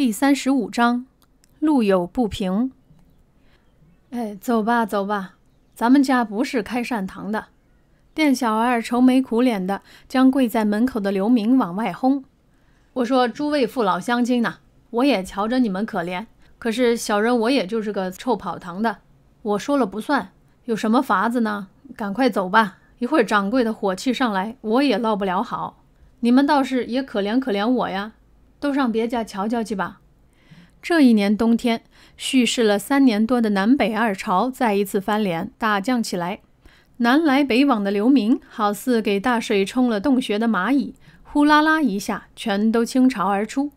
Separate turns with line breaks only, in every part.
第三十五章，路有不平。哎，走吧，走吧，咱们家不是开善堂的。店小二愁眉苦脸的将跪在门口的刘明往外轰。我说诸位父老乡亲呐，我也瞧着你们可怜，可是小人我也就是个臭跑堂的，我说了不算，有什么法子呢？赶快走吧，一会儿掌柜的火气上来，我也落不了好。你们倒是也可怜可怜我呀。都上别家瞧瞧去吧。这一年冬天，蓄势了三年多的南北二朝再一次翻脸打将起来。南来北往的流民，好似给大水冲了洞穴的蚂蚁，呼啦啦一下全都倾巢而出。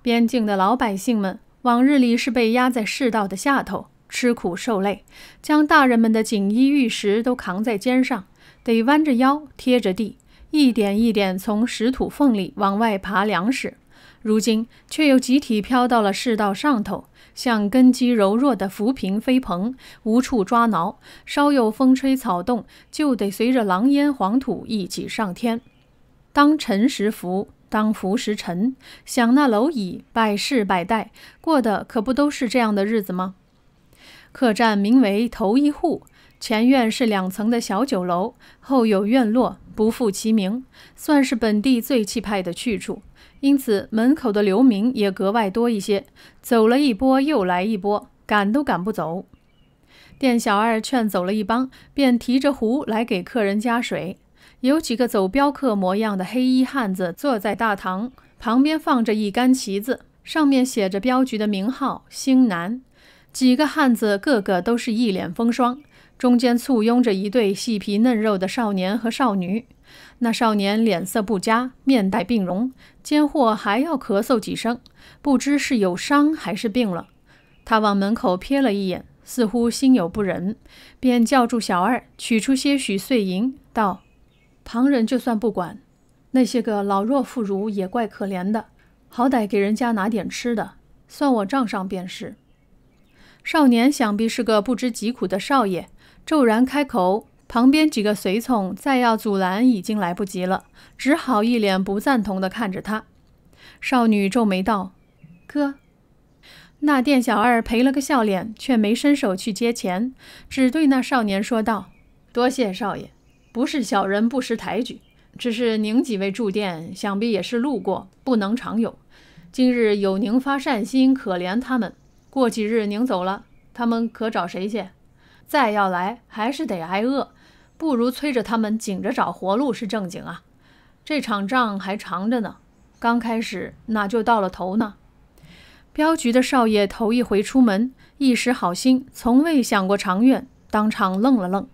边境的老百姓们，往日里是被压在世道的下头，吃苦受累，将大人们的锦衣玉食都扛在肩上，得弯着腰贴着地，一点一点从石土缝里往外爬粮食。如今却又集体飘到了世道上头，像根基柔弱的浮萍飞蓬，无处抓挠，稍有风吹草动，就得随着狼烟黄土一起上天。当尘时浮，当浮时沉，想那蝼蚁百世百代过的可不都是这样的日子吗？客栈名为头一户，前院是两层的小酒楼，后有院落，不复其名，算是本地最气派的去处。因此，门口的流民也格外多一些，走了一波又来一波，赶都赶不走。店小二劝走了一帮，便提着壶来给客人加水。有几个走镖客模样的黑衣汉子坐在大堂旁边，放着一杆旗子，上面写着镖局的名号“星南”。几个汉子个个都是一脸风霜，中间簇拥着一对细皮嫩肉的少年和少女。那少年脸色不佳，面带病容，间或还要咳嗽几声，不知是有伤还是病了。他往门口瞥了一眼，似乎心有不忍，便叫住小二，取出些许碎银，道：“旁人就算不管，那些个老弱妇孺也怪可怜的，好歹给人家拿点吃的，算我账上便是。”少年想必是个不知疾苦的少爷，骤然开口。旁边几个随从再要阻拦，已经来不及了，只好一脸不赞同地看着他。少女皱眉道：“哥。”那店小二赔了个笑脸，却没伸手去接钱，只对那少年说道：“多谢少爷，不是小人不识抬举，只是您几位住店，想必也是路过，不能常有。今日有您发善心，可怜他们。过几日您走了，他们可找谁去？再要来，还是得挨饿。”不如催着他们紧着找活路是正经啊！这场仗还长着呢，刚开始哪就到了头呢？镖局的少爷头一回出门，一时好心，从未想过长远，当场愣了愣。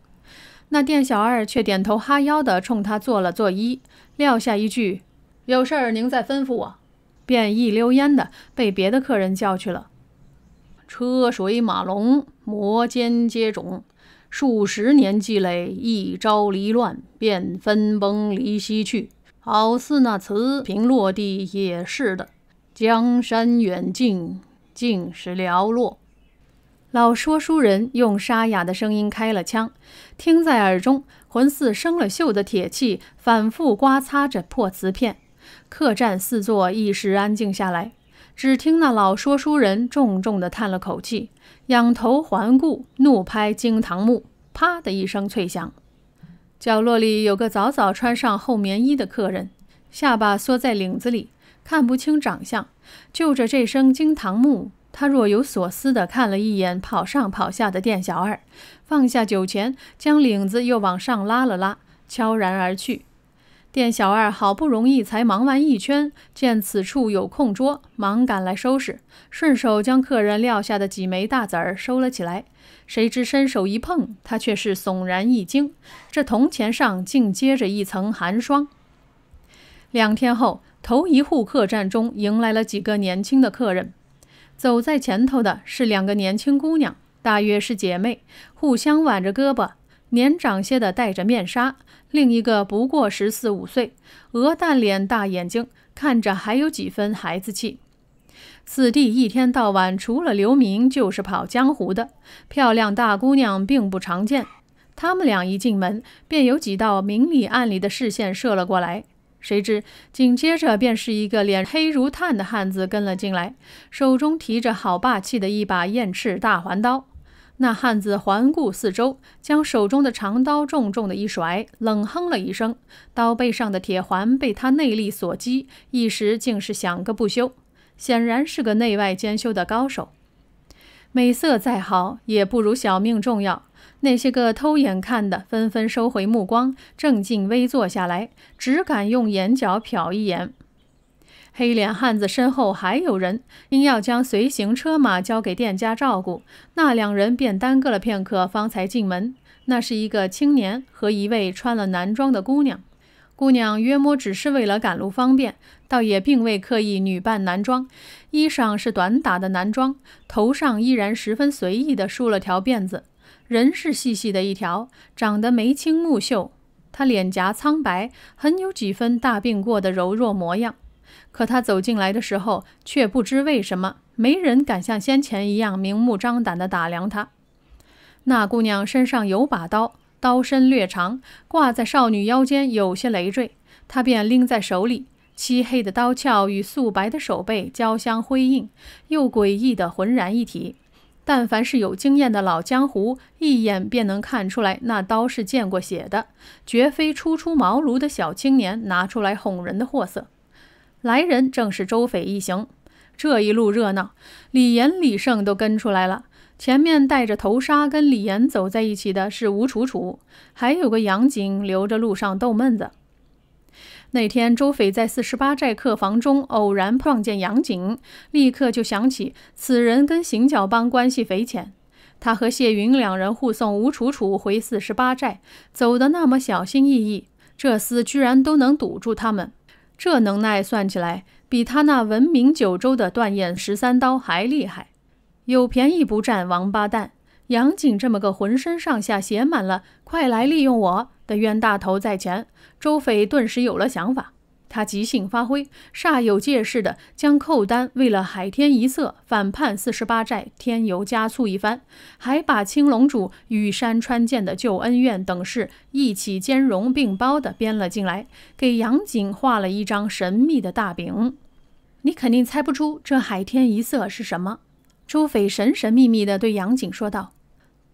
那店小二却点头哈腰的冲他作了作揖，撂下一句：“有事儿您再吩咐我。”便一溜烟的被别的客人叫去了。车水马龙，摩肩接踵。数十年积累，一朝离乱，便分崩离析去，好似那瓷瓶落地也是的。江山远近，尽是寥落。老说书人用沙哑的声音开了腔，听在耳中，魂似生了锈的铁器，反复刮擦着破瓷片。客栈四座一时安静下来。只听那老说书人重重的叹了口气，仰头环顾，怒拍惊堂木，“啪”的一声脆响。角落里有个早早穿上厚棉衣的客人，下巴缩在领子里，看不清长相。就着这声惊堂木，他若有所思的看了一眼跑上跑下的店小二，放下酒钱，将领子又往上拉了拉，悄然而去。店小二好不容易才忙完一圈，见此处有空桌，忙赶来收拾，顺手将客人撂下的几枚大子儿收了起来。谁知伸手一碰，他却是悚然一惊，这铜钱上竟结着一层寒霜。两天后，头一户客栈中迎来了几个年轻的客人，走在前头的是两个年轻姑娘，大约是姐妹，互相挽着胳膊。年长些的戴着面纱，另一个不过十四五岁，鹅蛋脸、大眼睛，看着还有几分孩子气。四弟一天到晚除了留名就是跑江湖的，漂亮大姑娘并不常见。他们俩一进门，便有几道明里暗里的视线射了过来。谁知紧接着便是一个脸黑如炭的汉子跟了进来，手中提着好霸气的一把燕翅大环刀。那汉子环顾四周，将手中的长刀重重的一甩，冷哼了一声。刀背上的铁环被他内力所击，一时竟是响个不休，显然是个内外兼修的高手。美色再好，也不如小命重要。那些个偷眼看的纷纷收回目光，正襟危坐下来，只敢用眼角瞟一眼。黑脸汉子身后还有人，因要将随行车马交给店家照顾，那两人便耽搁了片刻，方才进门。那是一个青年和一位穿了男装的姑娘。姑娘约摸只是为了赶路方便，倒也并未刻意女扮男装，衣裳是短打的男装，头上依然十分随意地梳了条辫子，人是细细的一条，长得眉清目秀。她脸颊苍白，很有几分大病过的柔弱模样。可他走进来的时候，却不知为什么，没人敢像先前一样明目张胆地打量他。那姑娘身上有把刀，刀身略长，挂在少女腰间有些累赘，她便拎在手里。漆黑的刀鞘与素白的手背交相辉映，又诡异地浑然一体。但凡是有经验的老江湖，一眼便能看出来，那刀是见过血的，绝非初出茅庐的小青年拿出来哄人的货色。来人正是周匪一行，这一路热闹，李岩、李胜都跟出来了。前面戴着头纱跟李岩走在一起的是吴楚楚，还有个杨景留着路上逗闷子。那天周匪在四十八寨客房中偶然碰见杨景，立刻就想起此人跟行脚帮关系匪浅。他和谢云两人护送吴楚楚回四十八寨，走得那么小心翼翼，这厮居然都能堵住他们。这能耐算起来，比他那闻名九州的断雁十三刀还厉害。有便宜不占，王八蛋！杨景这么个浑身上下写满了“快来利用我”的冤大头在前，周匪顿时有了想法。他即兴发挥，煞有介事地将寇丹为了海天一色反叛四十八寨添油加醋一番，还把青龙主与山川剑的旧恩怨等事一起兼容并包地编了进来，给杨景画了一张神秘的大饼。你肯定猜不出这海天一色是什么。朱匪神神秘秘地对杨景说道：“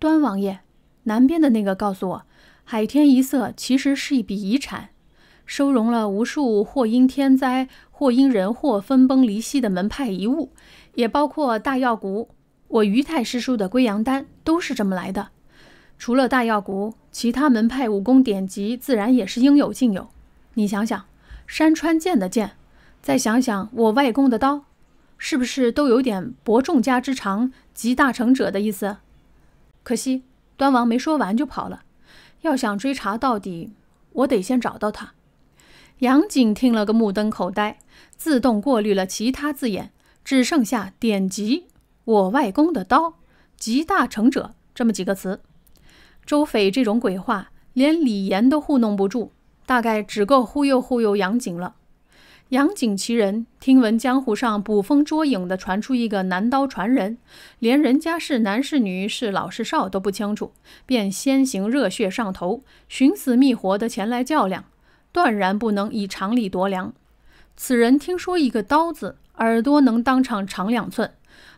端王爷，南边的那个告诉我，海天一色其实是一笔遗产。”收容了无数或因天灾、或因人祸分崩离析的门派遗物，也包括大药谷我于太师叔的龟阳丹都是这么来的。除了大药谷，其他门派武功典籍自然也是应有尽有。你想想，山川剑的剑，再想想我外公的刀，是不是都有点博众家之长，集大成者的意思？可惜端王没说完就跑了。要想追查到底，我得先找到他。杨景听了个目瞪口呆，自动过滤了其他字眼，只剩下“典籍”“我外公的刀”“集大成者”这么几个词。周斐这种鬼话，连李岩都糊弄不住，大概只够忽悠忽悠杨景了。杨景其人，听闻江湖上捕风捉影的传出一个男刀传人，连人家是男是女、是老是少都不清楚，便先行热血上头，寻死觅活地前来较量。断然不能以常理夺粮。此人听说一个刀子耳朵能当场长两寸，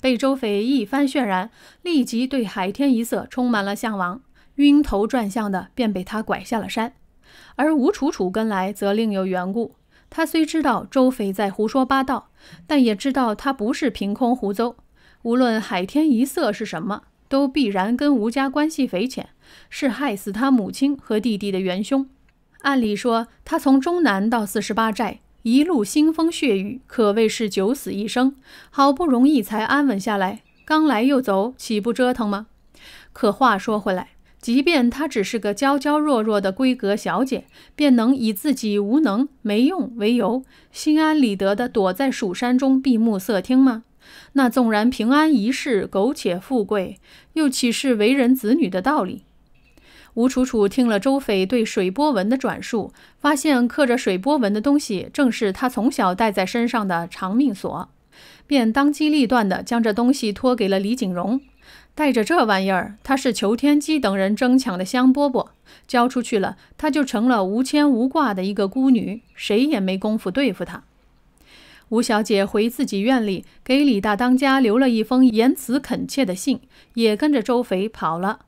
被周匪一番渲染，立即对海天一色充满了向往，晕头转向的便被他拐下了山。而吴楚楚跟来则另有缘故。他虽知道周匪在胡说八道，但也知道他不是凭空胡诌。无论海天一色是什么，都必然跟吴家关系匪浅，是害死他母亲和弟弟的元凶。按理说，他从中南到四十八寨，一路腥风血雨，可谓是九死一生，好不容易才安稳下来。刚来又走，岂不折腾吗？可话说回来，即便他只是个娇娇弱弱的闺阁小姐，便能以自己无能没用为由，心安理得地躲在蜀山中闭目塞听吗？那纵然平安一世，苟且富贵，又岂是为人子女的道理？吴楚楚听了周匪对水波纹的转述，发现刻着水波纹的东西正是他从小带在身上的长命锁，便当机立断地将这东西托给了李景荣。带着这玩意儿，他是裘天机等人争抢的香饽饽，交出去了，他就成了无牵无挂的一个孤女，谁也没工夫对付他。吴小姐回自己院里，给李大当家留了一封言辞恳切的信，也跟着周匪跑了。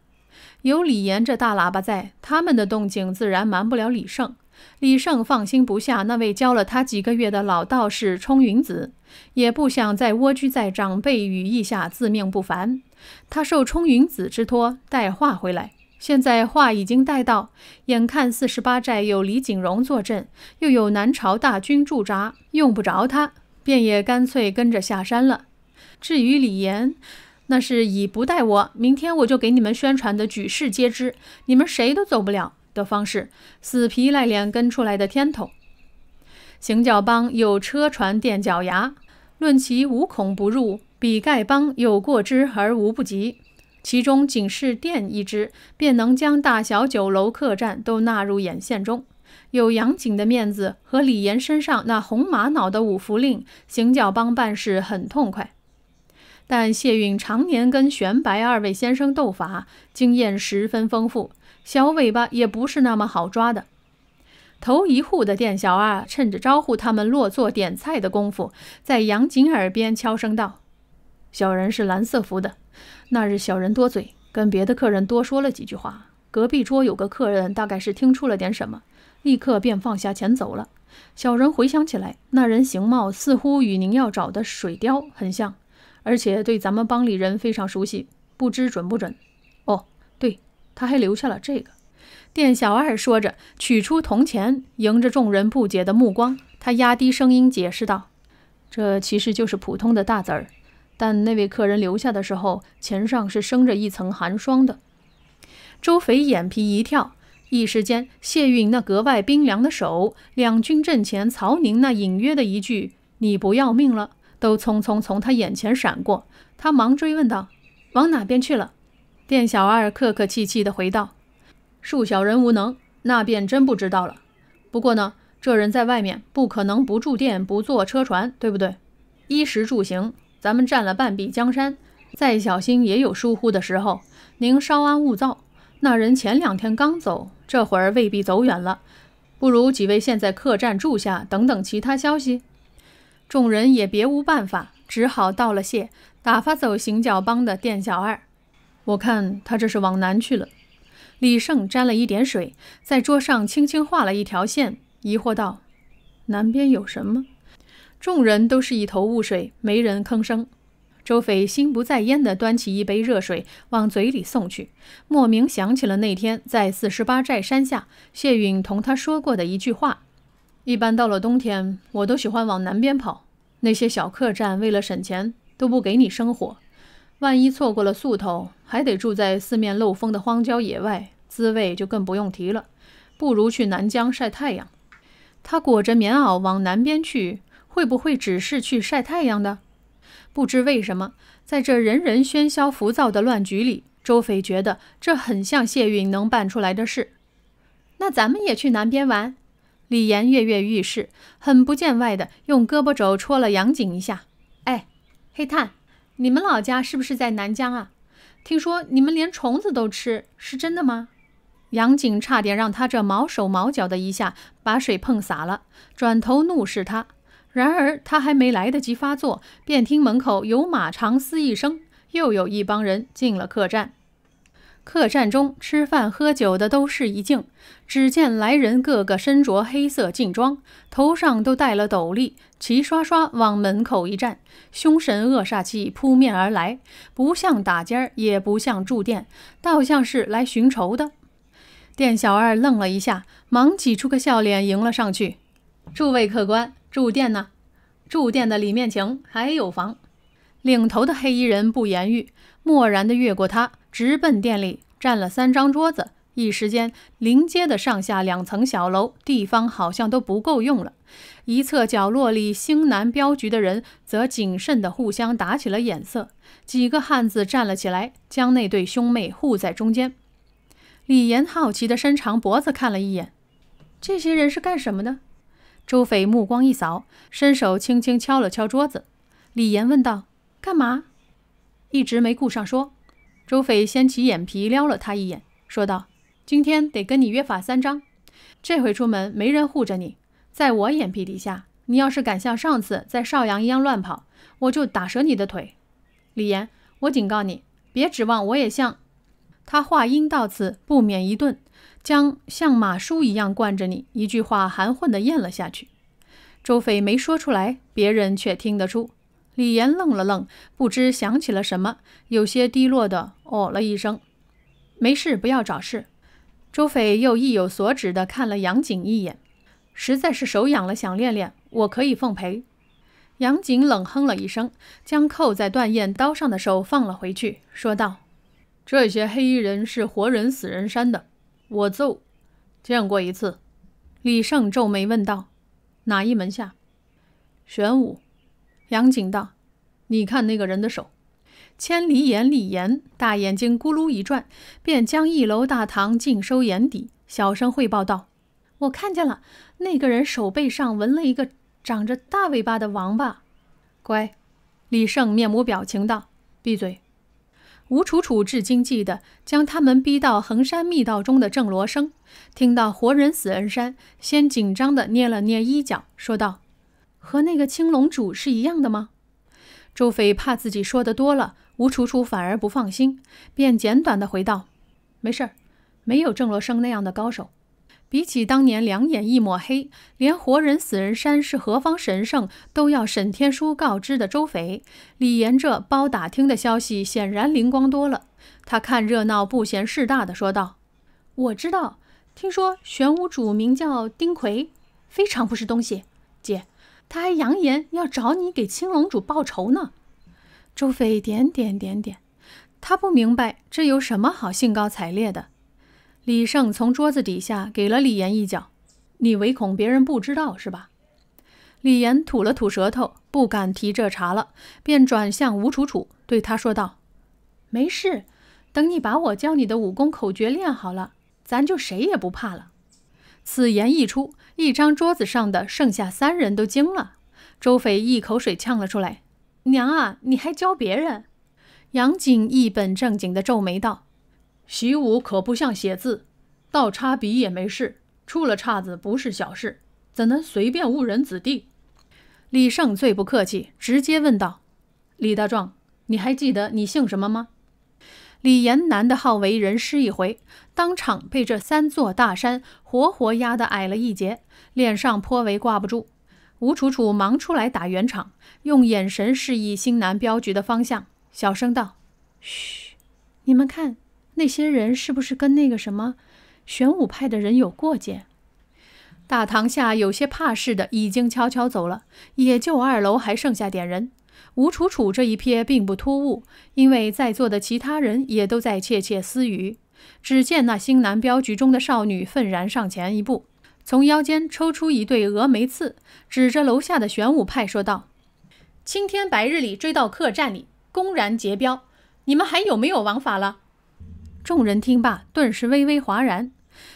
有李岩这大喇叭在，他们的动静自然瞒不了李胜。李胜放心不下那位教了他几个月的老道士冲云子，也不想再蜗居在长辈羽翼下自命不凡。他受冲云子之托带话回来，现在话已经带到，眼看四十八寨有李景荣坐镇，又有南朝大军驻扎，用不着他，便也干脆跟着下山了。至于李岩，那是以不带我，明天我就给你们宣传的举世皆知，你们谁都走不了的方式，死皮赖脸跟出来的天头。行脚帮有车船垫脚牙，论其无孔不入，比丐帮有过之而无不及。其中仅是垫一支，便能将大小酒楼客栈都纳入眼线中。有杨戬的面子和李岩身上那红玛瑙的五福令，行脚帮办事很痛快。但谢运常年跟玄白二位先生斗法，经验十分丰富，小尾巴也不是那么好抓的。头一户的店小二趁着招呼他们落座点菜的功夫，在杨锦耳边悄声道：“小人是蓝色服的。那日小人多嘴，跟别的客人多说了几句话。隔壁桌有个客人，大概是听出了点什么，立刻便放下钱走了。小人回想起来，那人形貌似乎与您要找的水貂很像。”而且对咱们帮里人非常熟悉，不知准不准。哦，对，他还留下了这个。店小二说着，取出铜钱，迎着众人不解的目光，他压低声音解释道：“这其实就是普通的大子儿，但那位客人留下的时候，钱上是生着一层寒霜的。”周肥眼皮一跳，一时间，谢运那格外冰凉的手，两军阵前曹宁那隐约的一句“你不要命了”。都匆匆从他眼前闪过，他忙追问道：“往哪边去了？”店小二客客气气地回道：“恕小人无能，那便真不知道了。不过呢，这人在外面不可能不住店、不坐车船，对不对？衣食住行，咱们占了半壁江山，再小心也有疏忽的时候。您稍安勿躁，那人前两天刚走，这会儿未必走远了。不如几位先在客栈住下，等等其他消息。”众人也别无办法，只好道了谢，打发走行脚帮的店小二。我看他这是往南去了。李胜沾了一点水，在桌上轻轻画了一条线，疑惑道：“南边有什么？”众人都是一头雾水，没人吭声。周匪心不在焉地端起一杯热水往嘴里送去，莫名想起了那天在四十八寨山下，谢允同他说过的一句话。一般到了冬天，我都喜欢往南边跑。那些小客栈为了省钱，都不给你生火。万一错过了宿头，还得住在四面漏风的荒郊野外，滋味就更不用提了。不如去南疆晒太阳。他裹着棉袄往南边去，会不会只是去晒太阳的？不知为什么，在这人人喧嚣浮躁的乱局里，周翡觉得这很像谢允能办出来的事。那咱们也去南边玩。李岩跃跃欲试，很不见外的用胳膊肘戳了杨景一下。哎，黑炭，你们老家是不是在南疆啊？听说你们连虫子都吃，是真的吗？杨景差点让他这毛手毛脚的一下把水碰洒了，转头怒视他。然而他还没来得及发作，便听门口有马长嘶一声，又有一帮人进了客栈。客栈中吃饭喝酒的都是一静，只见来人个个身着黑色劲装，头上都戴了斗笠，齐刷刷往门口一站，凶神恶煞气扑面而来，不像打尖儿，也不像住店，倒像是来寻仇的。店小二愣了一下，忙挤出个笑脸迎了上去：“诸位客官，住店呢？住店的里面请，还有房。”领头的黑衣人不言语，漠然地越过他。直奔店里，占了三张桌子，一时间，临街的上下两层小楼地方好像都不够用了。一侧角落里，星南镖局的人则谨慎地互相打起了眼色。几个汉子站了起来，将那对兄妹护在中间。李岩好奇地伸长脖子看了一眼，这些人是干什么的？周匪目光一扫，伸手轻轻敲了敲桌子。李岩问道：“干嘛？”一直没顾上说。周匪掀起眼皮，撩了他一眼，说道：“今天得跟你约法三章，这回出门没人护着你，在我眼皮底下，你要是敢像上次在邵阳一样乱跑，我就打折你的腿。”李岩，我警告你，别指望我也像……他话音到此不免一顿，将像马叔一样惯着你一句话含混的咽了下去。周匪没说出来，别人却听得出。李岩愣了愣，不知想起了什么，有些低落的哦了一声：“没事，不要找事。”周斐又意有所指的看了杨景一眼，实在是手痒了，想练练，我可以奉陪。杨景冷哼了一声，将扣在断雁刀上的手放了回去，说道：“这些黑衣人是活人死人山的，我揍。”见过一次。李胜皱眉问道：“哪一门下？”玄武。杨景道：“你看那个人的手。”千里眼李岩大眼睛咕噜一转，便将一楼大堂尽收眼底，小声汇报道：“我看见了，那个人手背上纹了一个长着大尾巴的王八。”乖，李胜面无表情道：“闭嘴。”吴楚楚至今记得将他们逼到衡山密道中的郑罗生，听到活人死人山，先紧张地捏了捏衣角，说道。和那个青龙主是一样的吗？周斐怕自己说的多了，吴楚楚反而不放心，便简短的回道：“没事儿，没有郑罗生那样的高手。比起当年两眼一抹黑，连活人死人山是何方神圣都要沈天舒告知的周斐，李岩这包打听的消息显然灵光多了。他看热闹不嫌事大的说道：“我知道，听说玄武主名叫丁奎，非常不是东西。”他还扬言要找你给青龙主报仇呢。周飞点点点点，他不明白这有什么好兴高采烈的。李胜从桌子底下给了李岩一脚。你唯恐别人不知道是吧？李岩吐了吐舌头，不敢提这茬了，便转向吴楚楚，对他说道：“没事，等你把我教你的武功口诀练好了，咱就谁也不怕了。”此言一出，一张桌子上的剩下三人都惊了。周斐一口水呛了出来：“娘啊，你还教别人？”杨景一本正经的皱眉道：“习武可不像写字，倒插笔也没事，出了岔子不是小事，怎能随便误人子弟？”李胜最不客气，直接问道：“李大壮，你还记得你姓什么吗？”李延南的好为人师一回，当场被这三座大山活活压得矮了一截，脸上颇为挂不住。吴楚楚忙出来打圆场，用眼神示意新南镖局的方向，小声道：“嘘，你们看那些人是不是跟那个什么玄武派的人有过节？”大堂下有些怕事的已经悄悄走了，也就二楼还剩下点人。吴楚楚这一瞥并不突兀，因为在座的其他人也都在窃窃私语。只见那新南镖局中的少女愤然上前一步，从腰间抽出一对峨眉刺，指着楼下的玄武派说道：“青天白日里追到客栈里，公然劫镖，你们还有没有王法了？”众人听罢，顿时微微哗然。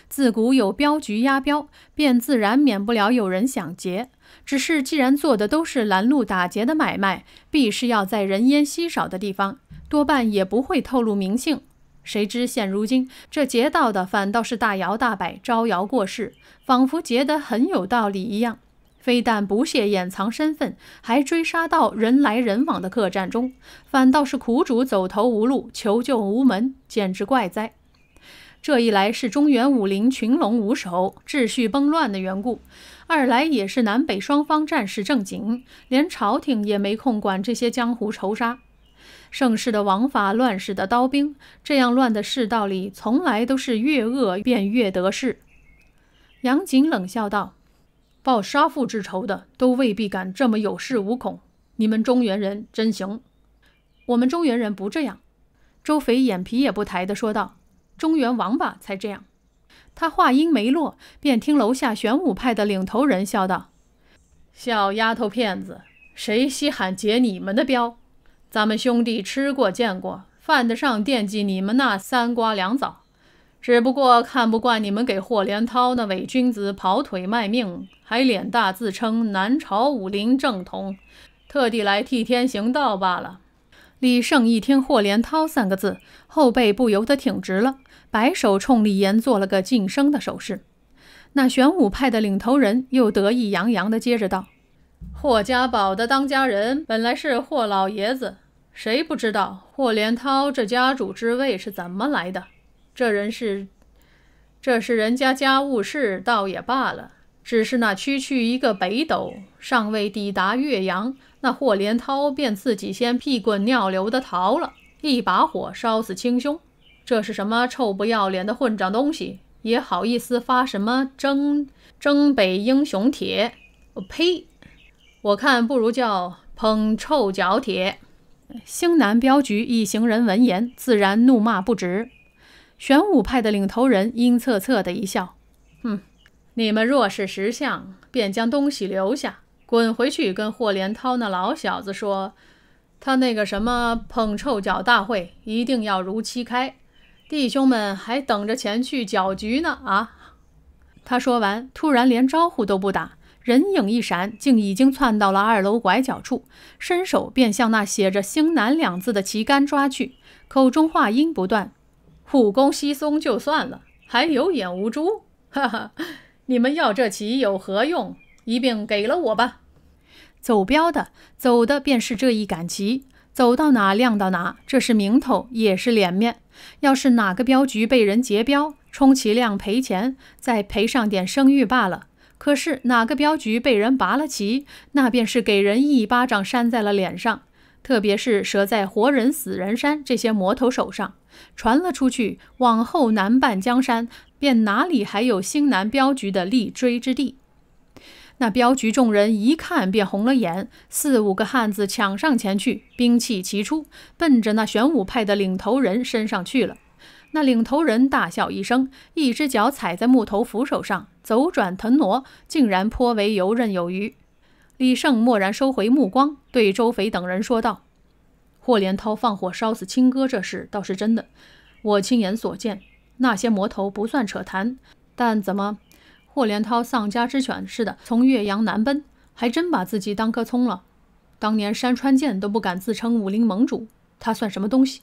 自古有镖局押镖，便自然免不了有人想劫。只是，既然做的都是拦路打劫的买卖，必是要在人烟稀少的地方，多半也不会透露名姓。谁知现如今，这劫道的反倒是大摇大摆、招摇过市，仿佛劫得很有道理一样。非但不屑掩藏身份，还追杀到人来人往的客栈中，反倒是苦主走投无路、求救无门，简直怪哉。这一来，是中原武林群龙无首、秩序崩乱的缘故。二来也是南北双方战事正紧，连朝廷也没空管这些江湖仇杀。盛世的王法，乱世的刀兵，这样乱的世道里，从来都是越恶便越得势。杨景冷笑道：“报杀父之仇的，都未必敢这么有恃无恐。你们中原人真行，我们中原人不这样。”周肥眼皮也不抬地说道：“中原王八才这样。”他话音没落，便听楼下玄武派的领头人笑道：“小丫头片子，谁稀罕劫你们的镖？咱们兄弟吃过见过，犯得上惦记你们那三瓜两枣？只不过看不惯你们给霍连涛那伪君子跑腿卖命，还脸大自称南朝武林正统，特地来替天行道罢了。”李胜一听“霍连涛”三个字，后背不由得挺直了。摆手冲李岩做了个噤声的手势，那玄武派的领头人又得意洋洋地接着道：“霍家堡的当家人本来是霍老爷子，谁不知道霍连涛这家主之位是怎么来的？这人是……这是人家家务事，倒也罢了。只是那区区一个北斗尚未抵达岳阳，那霍连涛便自己先屁滚尿流地逃了，一把火烧死亲兄。”这是什么臭不要脸的混账东西，也好意思发什么“征征北英雄帖”？我呸！我看不如叫“捧臭脚帖”。兴南镖局一行人闻言，自然怒骂不止。玄武派的领头人阴恻恻的一笑：“哼，你们若是识相，便将东西留下，滚回去跟霍连涛那老小子说，他那个什么捧臭脚大会，一定要如期开。”弟兄们还等着前去搅局呢啊！他说完，突然连招呼都不打，人影一闪，竟已经窜到了二楼拐角处，伸手便向那写着“兴南”两字的旗杆抓去，口中话音不断：“武功稀松就算了，还有眼无珠！哈哈，你们要这旗有何用？一并给了我吧。”走标的，走的便是这一杆旗。走到哪亮到哪，这是名头也是脸面。要是哪个镖局被人劫镖，充其量赔钱，再赔上点声誉罢了。可是哪个镖局被人拔了旗，那便是给人一巴掌扇在了脸上。特别是折在活人死人山这些魔头手上，传了出去，往后南半江山，便哪里还有兴南镖局的立锥之地？那镖局众人一看便红了眼，四五个汉子抢上前去，兵器齐出，奔着那玄武派的领头人身上去了。那领头人大笑一声，一只脚踩在木头扶手上，走转腾挪，竟然颇为游刃有余。李胜蓦然收回目光，对周匪等人说道：“霍连涛放火烧死亲哥这事倒是真的，我亲眼所见。那些魔头不算扯谈，但怎么？”霍连涛丧家之犬似的从岳阳南奔，还真把自己当棵葱了。当年山川剑都不敢自称武林盟主，他算什么东西？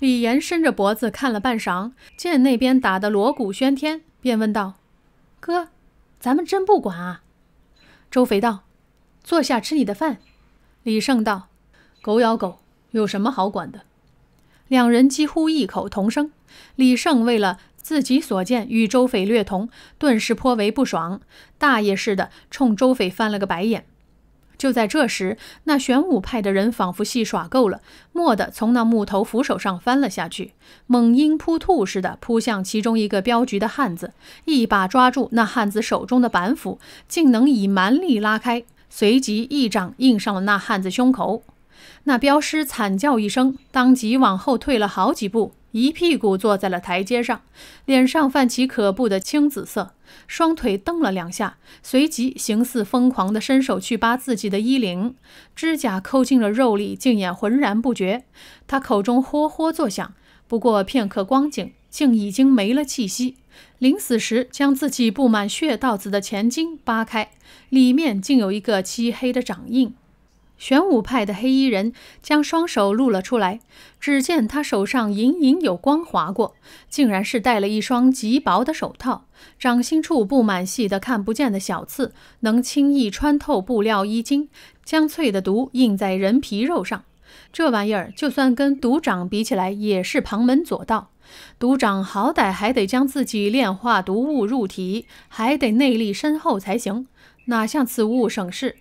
李岩伸着脖子看了半晌，见那边打得锣鼓喧天，便问道：“哥，咱们真不管啊？”周肥道：“坐下吃你的饭。”李胜道：“狗咬狗有什么好管的？”两人几乎异口同声。李胜为了。自己所见与周匪略同，顿时颇为不爽，大爷似的冲周匪翻了个白眼。就在这时，那玄武派的人仿佛戏耍够了，蓦地从那木头扶手上翻了下去，猛鹰扑兔似的扑向其中一个镖局的汉子，一把抓住那汉子手中的板斧，竟能以蛮力拉开，随即一掌印上了那汉子胸口。那镖师惨叫一声，当即往后退了好几步。一屁股坐在了台阶上，脸上泛起可怖的青紫色，双腿蹬了两下，随即形似疯狂地伸手去扒自己的衣领，指甲抠进了肉里，竟也浑然不觉。他口中嚯嚯作响，不过片刻光景，竟已经没了气息。临死时，将自己布满血道子的前襟扒开，里面竟有一个漆黑的掌印。玄武派的黑衣人将双手露了出来，只见他手上隐隐有光划过，竟然是戴了一双极薄的手套，掌心处布满细的看不见的小刺，能轻易穿透布料衣襟，将脆的毒印在人皮肉上。这玩意儿就算跟毒掌比起来，也是旁门左道。毒掌好歹还得将自己炼化毒物入体，还得内力深厚才行，哪像此物省事。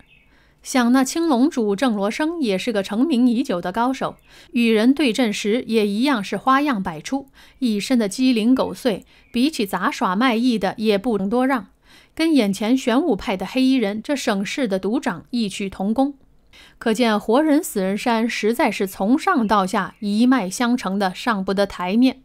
想那青龙主郑罗生也是个成名已久的高手，与人对阵时也一样是花样百出，一身的鸡零狗碎，比起杂耍卖艺的也不能多让，跟眼前玄武派的黑衣人这省事的独掌异曲同工，可见活人死人山实在是从上到下一脉相承的，上不得台面。